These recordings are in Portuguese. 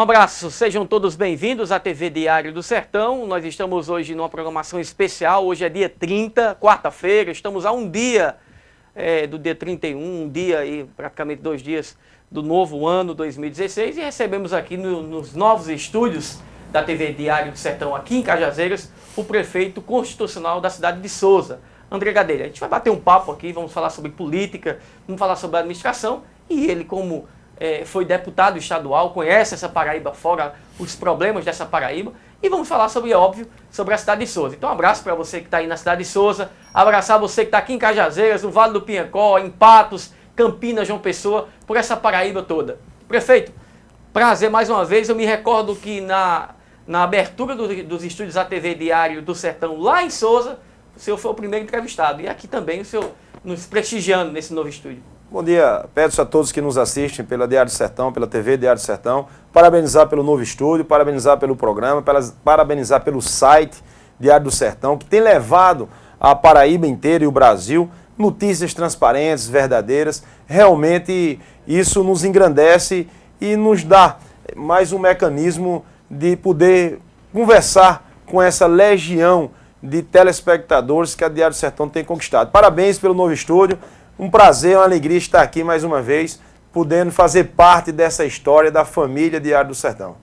Um abraço, sejam todos bem-vindos à TV Diário do Sertão. Nós estamos hoje numa programação especial. Hoje é dia 30, quarta-feira. Estamos a um dia é, do dia 31, um dia e praticamente dois dias do novo ano 2016. E recebemos aqui no, nos novos estúdios da TV Diário do Sertão, aqui em Cajazeiras, o prefeito constitucional da cidade de Souza, André Gadeira. A gente vai bater um papo aqui, vamos falar sobre política, vamos falar sobre administração e ele, como é, foi deputado estadual, conhece essa Paraíba fora, os problemas dessa Paraíba. E vamos falar sobre, óbvio, sobre a cidade de Souza. Então, um abraço para você que está aí na cidade de Souza, abraçar você que está aqui em Cajazeiras, no Vale do Pinhacó, em Patos, Campinas, João Pessoa, por essa Paraíba toda. Prefeito, prazer mais uma vez. Eu me recordo que na, na abertura do, dos estúdios da TV Diário do Sertão, lá em Souza, o senhor foi o primeiro entrevistado. E aqui também o senhor nos prestigiando nesse novo estúdio. Bom dia, peço a todos que nos assistem pela Diário do Sertão, pela TV Diário do Sertão, parabenizar pelo novo estúdio, parabenizar pelo programa, parabenizar pelo site Diário do Sertão, que tem levado a Paraíba inteira e o Brasil notícias transparentes, verdadeiras. Realmente isso nos engrandece e nos dá mais um mecanismo de poder conversar com essa legião de telespectadores que a Diário do Sertão tem conquistado. Parabéns pelo novo estúdio. Um prazer, uma alegria estar aqui mais uma vez, podendo fazer parte dessa história da família Diário do Sertão.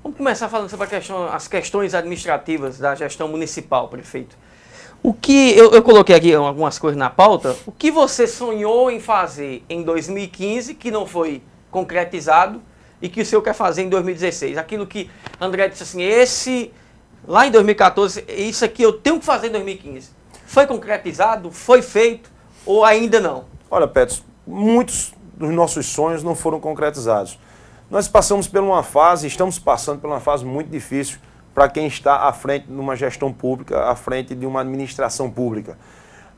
Vamos começar falando sobre questão, as questões administrativas da gestão municipal, prefeito. O que eu, eu, coloquei aqui algumas coisas na pauta. O que você sonhou em fazer em 2015 que não foi concretizado e que o senhor quer fazer em 2016? Aquilo que André disse assim, esse lá em 2014, isso aqui eu tenho que fazer em 2015. Foi concretizado? Foi feito? ou ainda não? Olha, Petros, muitos dos nossos sonhos não foram concretizados. Nós passamos por uma fase, estamos passando por uma fase muito difícil para quem está à frente de uma gestão pública, à frente de uma administração pública.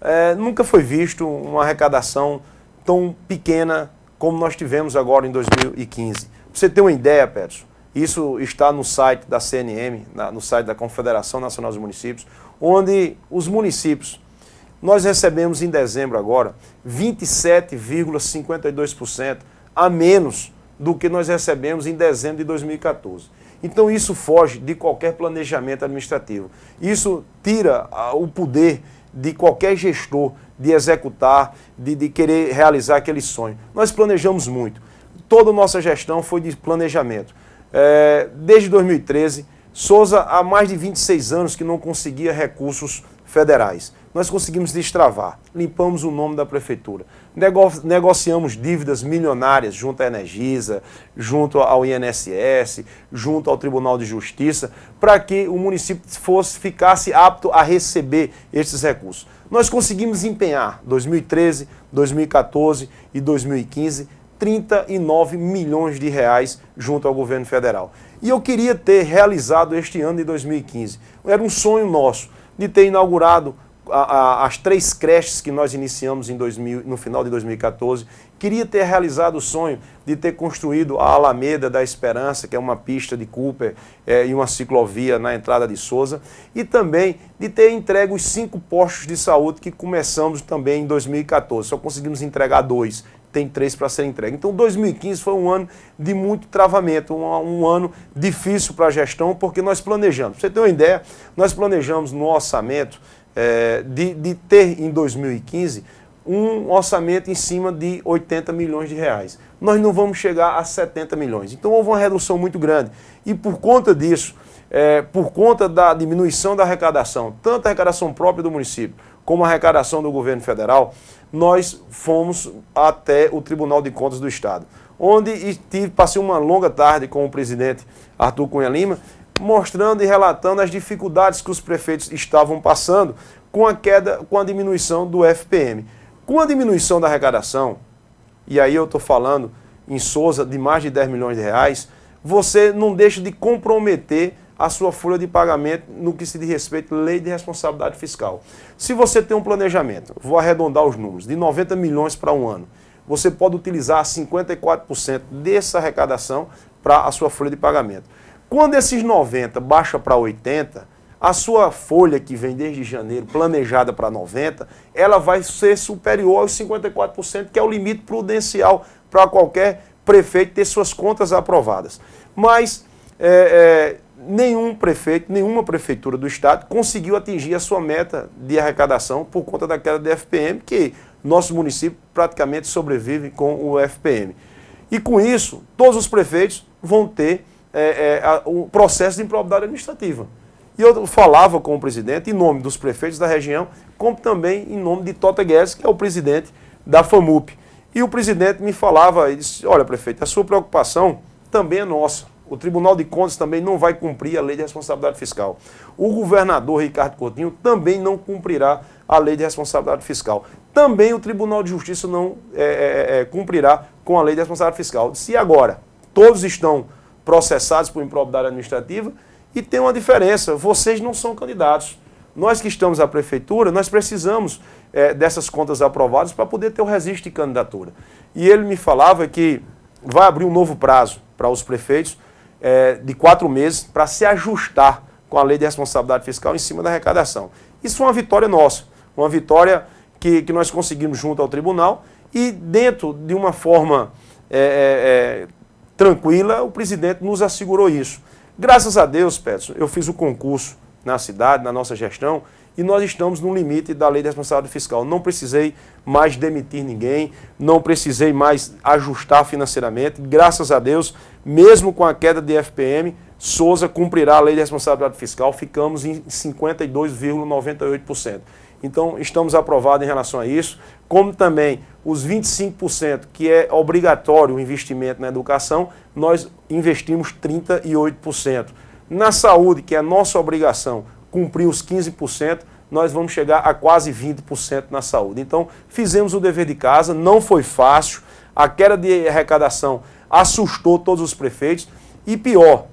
É, nunca foi visto uma arrecadação tão pequena como nós tivemos agora em 2015. Pra você ter uma ideia, Peterson, isso está no site da CNM, na, no site da Confederação Nacional dos Municípios, onde os municípios nós recebemos em dezembro agora 27,52% a menos do que nós recebemos em dezembro de 2014. Então isso foge de qualquer planejamento administrativo. Isso tira ah, o poder de qualquer gestor de executar, de, de querer realizar aquele sonho. Nós planejamos muito. Toda nossa gestão foi de planejamento. É, desde 2013, Souza há mais de 26 anos que não conseguia recursos federais nós conseguimos destravar, limpamos o nome da prefeitura, nego negociamos dívidas milionárias junto à Energisa, junto ao INSS, junto ao Tribunal de Justiça, para que o município fosse, ficasse apto a receber esses recursos. Nós conseguimos empenhar 2013, 2014 e 2015 39 milhões de reais junto ao governo federal. E eu queria ter realizado este ano de 2015. Era um sonho nosso de ter inaugurado a, as três creches que nós iniciamos em 2000, no final de 2014. Queria ter realizado o sonho de ter construído a Alameda da Esperança, que é uma pista de Cooper é, e uma ciclovia na entrada de Souza, e também de ter entregue os cinco postos de saúde que começamos também em 2014. Só conseguimos entregar dois, tem três para ser entregue. Então, 2015 foi um ano de muito travamento, um, um ano difícil para a gestão, porque nós planejamos. Pra você tem uma ideia, nós planejamos no orçamento é, de, de ter em 2015 um orçamento em cima de 80 milhões de reais. Nós não vamos chegar a 70 milhões. Então houve uma redução muito grande. E por conta disso, é, por conta da diminuição da arrecadação, tanto a arrecadação própria do município como a arrecadação do governo federal, nós fomos até o Tribunal de Contas do Estado, onde passei uma longa tarde com o presidente Arthur Cunha Lima mostrando e relatando as dificuldades que os prefeitos estavam passando com a queda, com a diminuição do FPM. Com a diminuição da arrecadação, e aí eu estou falando em Souza de mais de 10 milhões de reais, você não deixa de comprometer a sua folha de pagamento no que se diz respeito à lei de responsabilidade fiscal. Se você tem um planejamento, vou arredondar os números, de 90 milhões para um ano, você pode utilizar 54% dessa arrecadação para a sua folha de pagamento. Quando esses 90 baixa para 80, a sua folha que vem desde janeiro, planejada para 90, ela vai ser superior aos 54%, que é o limite prudencial para qualquer prefeito ter suas contas aprovadas. Mas é, é, nenhum prefeito, nenhuma prefeitura do Estado conseguiu atingir a sua meta de arrecadação por conta da queda da FPM, que nosso município praticamente sobrevive com o FPM. E com isso, todos os prefeitos vão ter é, é, o processo de improbidade administrativa. E eu falava com o presidente, em nome dos prefeitos da região, como também em nome de Tota Guedes, que é o presidente da FAMUP. E o presidente me falava, e disse, olha prefeito, a sua preocupação também é nossa. O Tribunal de Contas também não vai cumprir a lei de responsabilidade fiscal. O governador Ricardo Coutinho também não cumprirá a lei de responsabilidade fiscal. Também o Tribunal de Justiça não é, é, é cumprirá com a lei de responsabilidade fiscal. Se agora todos estão processados por improbidade administrativa. E tem uma diferença: vocês não são candidatos. Nós que estamos à prefeitura, nós precisamos é, dessas contas aprovadas para poder ter o registro de candidatura. E ele me falava que vai abrir um novo prazo para os prefeitos é, de quatro meses para se ajustar com a lei de responsabilidade fiscal em cima da arrecadação. Isso é uma vitória nossa, uma vitória que, que nós conseguimos junto ao tribunal e dentro de uma forma é, tranquila, o presidente nos assegurou isso. Graças a Deus, Peterson, eu fiz o concurso na cidade, na nossa gestão, e nós estamos no limite da lei de responsabilidade fiscal. Não precisei mais demitir ninguém, não precisei mais ajustar financeiramente. Graças a Deus, mesmo com a queda de FPM, Souza cumprirá a lei de responsabilidade fiscal, ficamos em 52,98%. Então, estamos aprovados em relação a isso, como também os 25% que é obrigatório o investimento na educação, nós investimos 38%. Na saúde, que é a nossa obrigação cumprir os 15%, nós vamos chegar a quase 20% na saúde. Então, fizemos o dever de casa, não foi fácil, a queda de arrecadação assustou todos os prefeitos e pior,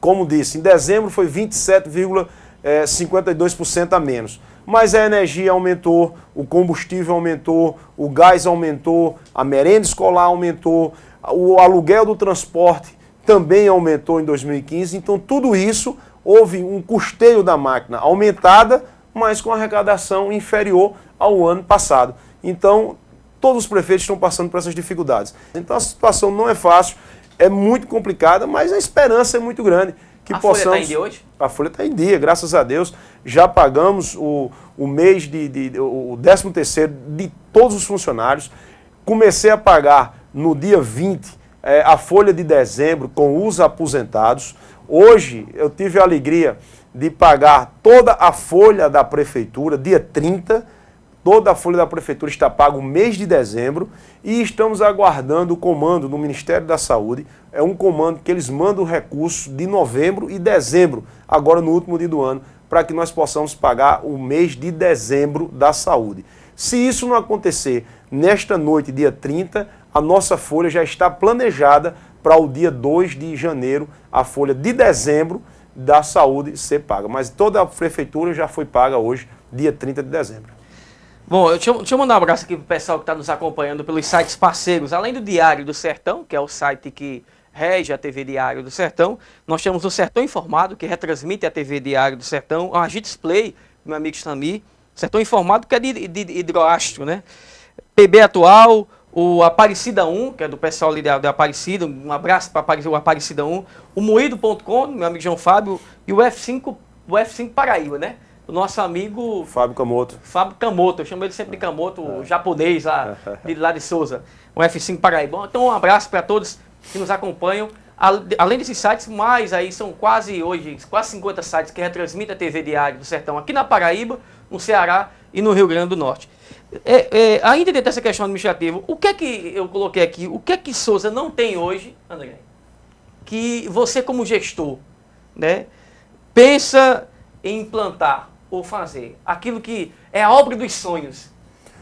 como disse, em dezembro foi 27,52% eh, a menos mas a energia aumentou, o combustível aumentou, o gás aumentou, a merenda escolar aumentou, o aluguel do transporte também aumentou em 2015. Então, tudo isso houve um custeio da máquina aumentada, mas com arrecadação inferior ao ano passado. Então, todos os prefeitos estão passando por essas dificuldades. Então, a situação não é fácil, é muito complicada, mas a esperança é muito grande que a tá possamos. Folha está em dia hoje? A folha está em dia, graças a Deus. Já pagamos o, o mês de, de o 13 terceiro de todos os funcionários. Comecei a pagar no dia 20 é, eh, a folha de dezembro com os aposentados. Hoje eu tive a alegria de pagar toda a folha da prefeitura, dia 30 Toda a folha da prefeitura está paga o mês de dezembro e estamos aguardando o comando do Ministério da Saúde. É um comando que eles mandam o recurso de novembro e dezembro, agora no último dia do ano, para que nós possamos pagar o mês de dezembro da saúde. Se isso não acontecer nesta noite, dia 30, a nossa folha já está planejada para o dia 2 de janeiro, a folha de dezembro da saúde ser paga. Mas toda a prefeitura já foi paga hoje, dia 30 de dezembro. Bom, eu, deixa, eu, deixa eu mandar um abraço aqui pro pessoal que está nos acompanhando pelos sites parceiros. Além do Diário do Sertão, que é o site que rege a TV Diário do Sertão, nós temos o Sertão Informado, que retransmite a TV Diário do Sertão, a Display, meu amigo Stami, Sertão Informado, que é de, de, de hidroastro, né? PB Atual, o Aparecida 1, que é do pessoal ali da, da Aparecida, um abraço para o Aparecida 1, o Moído.com, meu amigo João Fábio, e o F5, o F5 Paraíba, né? o nosso amigo. Fábio Camoto. Fábio Camoto, eu chamo ele sempre de ah, Camoto, o ah. japonês lá de, lá de Souza, o F5 bom Então, um abraço para todos que nos acompanham. Além desses sites, mais aí são quase hoje, quase 50 sites que retransmitem a TV Diário do Sertão aqui na Paraíba, no Ceará e no Rio Grande do Norte. É, é, ainda dentro dessa questão administrativa, o que é que eu coloquei aqui, o que é que Souza não tem hoje, André, que você como gestor, né, pensa em implantar fazer? Aquilo que é a obra dos sonhos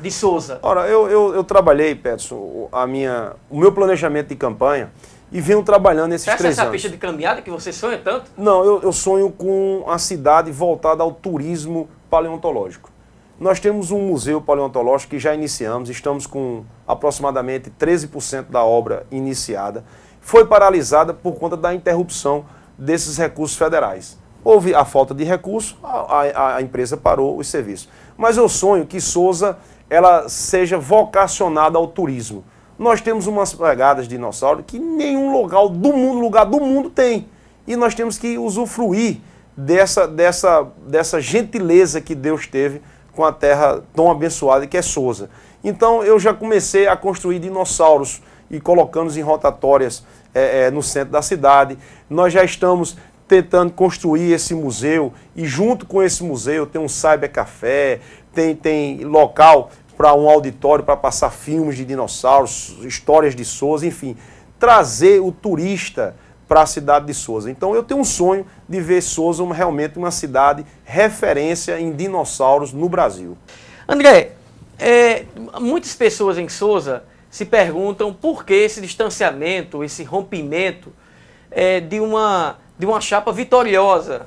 de Souza. Ora, eu, eu, eu trabalhei, Peterson, a minha, o meu planejamento de campanha e venho trabalhando nesses Você três essa anos. essa pista de caminhada que você sonha tanto? Não, eu, eu sonho com a cidade voltada ao turismo paleontológico. Nós temos um museu paleontológico que já iniciamos, estamos com aproximadamente 13% da obra iniciada. Foi paralisada por conta da interrupção desses recursos federais. Houve a falta de recurso, a, a, a empresa parou os serviços. Mas eu sonho que Souza ela seja vocacionada ao turismo. Nós temos umas pegadas de dinossauro que nenhum lugar do mundo, lugar do mundo tem. E nós temos que usufruir dessa, dessa, dessa gentileza que Deus teve com a terra tão abençoada que é Souza. Então eu já comecei a construir dinossauros e colocando-os em rotatórias é, é, no centro da cidade. Nós já estamos tentando construir esse museu e junto com esse museu tem um café tem, tem local para um auditório para passar filmes de dinossauros, histórias de Souza, enfim, trazer o turista para a cidade de Souza. Então eu tenho um sonho de ver Souza uma, realmente uma cidade referência em dinossauros no Brasil. André, é, muitas pessoas em Souza se perguntam por que esse distanciamento, esse rompimento é, de uma de uma chapa vitoriosa,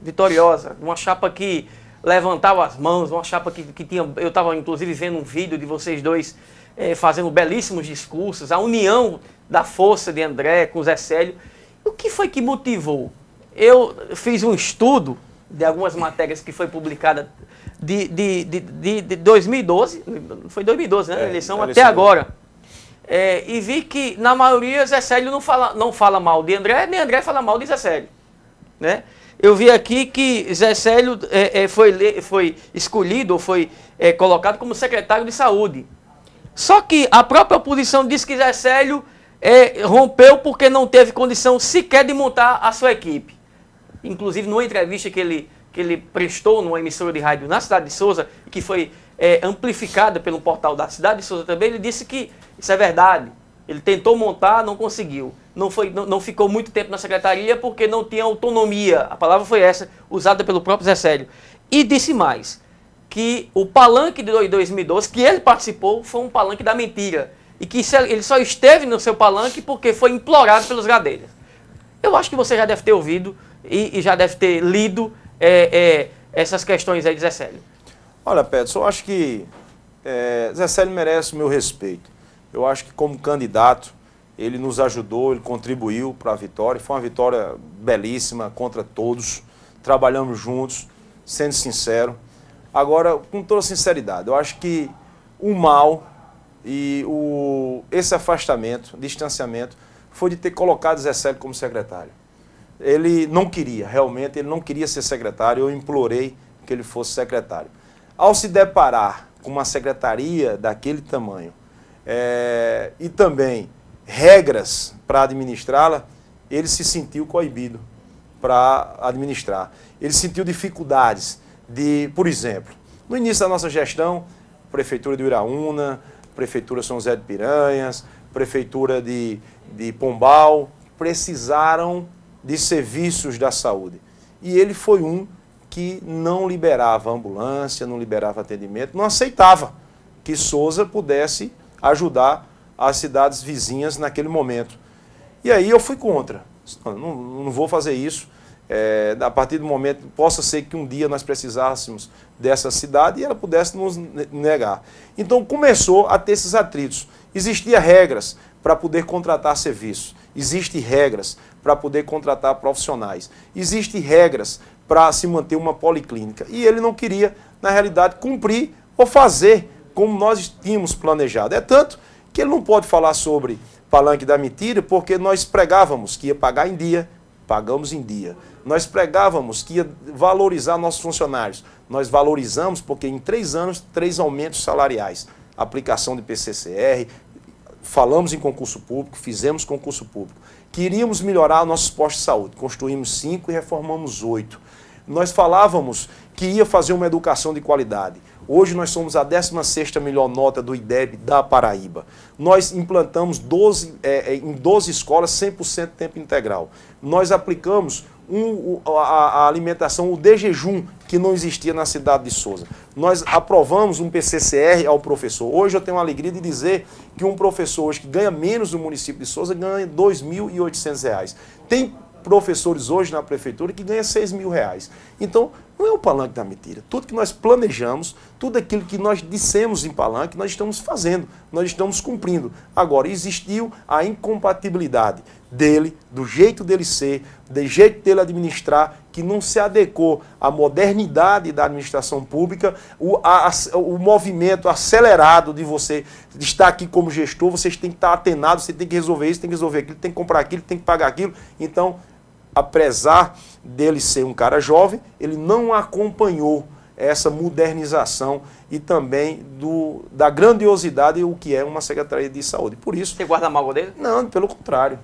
vitoriosa, uma chapa que levantava as mãos, uma chapa que, que tinha. Eu estava inclusive vendo um vídeo de vocês dois é, fazendo belíssimos discursos, a união da força de André com Zé Célio. O que foi que motivou? Eu fiz um estudo de algumas matérias que foi publicada de, de, de, de, de 2012, foi 2012, né? É, eleição, eleição até agora é, e vi que, na maioria, Zé Célio não fala, não fala mal de André, nem André fala mal de Zé Célio. Né? Eu vi aqui que Zé Célio é, é, foi, foi escolhido, ou foi é, colocado como secretário de saúde. Só que a própria oposição diz que Zé Célio é, rompeu porque não teve condição sequer de montar a sua equipe. Inclusive, numa entrevista que ele, que ele prestou numa emissora de rádio na cidade de Souza, que foi é, amplificada pelo portal da cidade de Souza também, ele disse que isso é verdade. Ele tentou montar, não conseguiu. Não, foi, não, não, ficou muito tempo na secretaria porque não tinha autonomia. A palavra foi essa, usada pelo próprio Zé Sério. E disse mais, que o palanque de 2012, que ele participou, foi um palanque da mentira. E que é, ele só esteve no seu palanque porque foi implorado pelos gadeiros. Eu acho que você já deve ter ouvido e, e já deve ter lido é, é, essas questões aí de Zé Célio. Olha, Peterson, eu acho que é, Zé Célio merece o meu respeito. Eu acho que como candidato, ele nos ajudou, ele contribuiu para a vitória. Foi uma vitória belíssima contra todos. Trabalhamos juntos, sendo sincero. Agora, com toda sinceridade, eu acho que o mal e o, esse afastamento, distanciamento, foi de ter colocado Zé Célio como secretário. Ele não queria, realmente, ele não queria ser secretário. Eu implorei que ele fosse secretário. Ao se deparar com uma secretaria daquele tamanho é, e também regras para administrá-la, ele se sentiu coibido para administrar. Ele sentiu dificuldades de, por exemplo, no início da nossa gestão, Prefeitura de Iraúna, Prefeitura São José de Piranhas, Prefeitura de, de Pombal, precisaram de serviços da saúde. E ele foi um que não liberava ambulância, não liberava atendimento, não aceitava que Souza pudesse ajudar as cidades vizinhas naquele momento. E aí eu fui contra. Não, não vou fazer isso. É, a partir do momento, possa ser que um dia nós precisássemos dessa cidade e ela pudesse nos negar. Então começou a ter esses atritos. Existiam regras para poder contratar serviços. Existem regras para poder contratar profissionais. Existem regras para se manter uma policlínica. E ele não queria, na realidade, cumprir ou fazer como nós tínhamos planejado. É tanto que ele não pode falar sobre palanque da mentira, porque nós pregávamos que ia pagar em dia, pagamos em dia. Nós pregávamos que ia valorizar nossos funcionários. Nós valorizamos porque em três anos, três aumentos salariais. Aplicação de PCCR, falamos em concurso público, fizemos concurso público. Queríamos melhorar nossos postos de saúde. Construímos cinco e reformamos oito. Nós falávamos que ia fazer uma educação de qualidade. Hoje nós somos a 16ª melhor nota do IDEB da Paraíba. Nós implantamos 12, é, é, em 12 escolas 100% tempo integral. Nós aplicamos um, a, a alimentação, o de jejum, que não existia na cidade de Souza. Nós aprovamos um PCCR ao professor. Hoje eu tenho a alegria de dizer que um professor hoje que ganha menos no município de Souza ganha R$ 2.800. Tem professores hoje na prefeitura que ganha seis mil reais. Então, não é o palanque da mentira. Tudo que nós planejamos, tudo aquilo que nós dissemos em palanque, nós estamos fazendo, nós estamos cumprindo. Agora, existiu a incompatibilidade dele, do jeito dele ser, do jeito dele administrar, que não se adequou à modernidade da administração pública, o, a, o movimento acelerado de você estar aqui como gestor, vocês têm que estar atenado, você tem que resolver isso, tem que resolver aquilo, tem que comprar aquilo, tem que pagar aquilo. Então, apesar dele ser um cara jovem, ele não acompanhou essa modernização e também do, da grandiosidade o que é uma Secretaria de Saúde. Por isso. Você guarda a mágoa dele? Não, pelo contrário.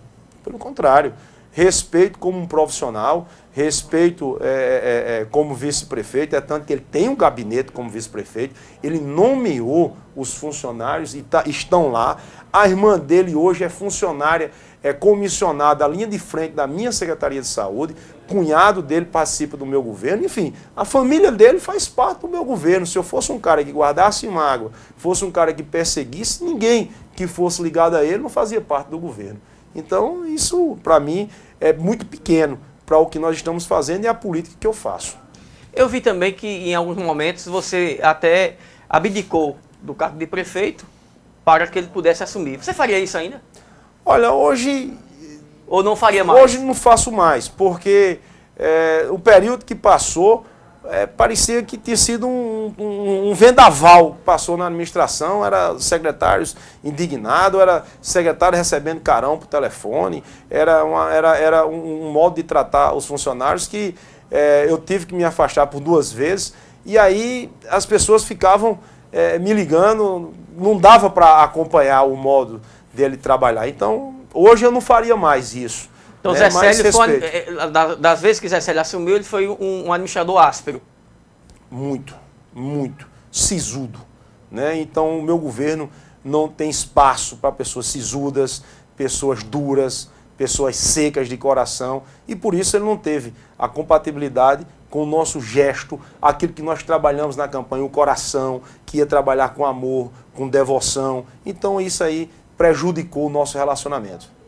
Pelo contrário, respeito como um profissional, respeito é é, é, é, como vice-prefeito, é tanto que ele tem um gabinete como vice-prefeito, ele nomeou os funcionários e tá, estão lá. A irmã dele hoje é funcionária, é comissionada à linha de frente da minha Secretaria de Saúde, cunhado dele participa do meu governo, enfim, a família dele faz parte do meu governo. Se eu fosse um cara que guardasse mágoa, fosse um cara que perseguisse, ninguém que fosse ligado a ele não fazia parte do governo. Então, isso para mim é muito pequeno para o que nós estamos fazendo e a política que eu faço. Eu vi também que em alguns momentos você até abdicou do cargo de prefeito para que ele pudesse assumir. Você faria isso ainda? Olha, hoje. Ou não faria mais? Hoje não faço mais, porque é, o período que passou é, parecia que tinha sido um, um, um vendaval que passou na administração, era secretários indignados, era secretário recebendo carão por telefone, era, uma, era, era um, um modo de tratar os funcionários que é, eu tive que me afastar por duas vezes, e aí as pessoas ficavam é, me ligando, não dava para acompanhar o modo dele trabalhar. Então, hoje eu não faria mais isso. Então, né? Zé Célio, foi, é, é, das vezes que Zé Célio assumiu, ele foi um, um administrador áspero. Muito, muito. Sisudo. Né? Então, o meu governo não tem espaço para pessoas sisudas, pessoas duras, pessoas secas de coração. E por isso ele não teve a compatibilidade com o nosso gesto, aquilo que nós trabalhamos na campanha, o coração, que ia trabalhar com amor, com devoção. Então, isso aí prejudicou o nosso relacionamento.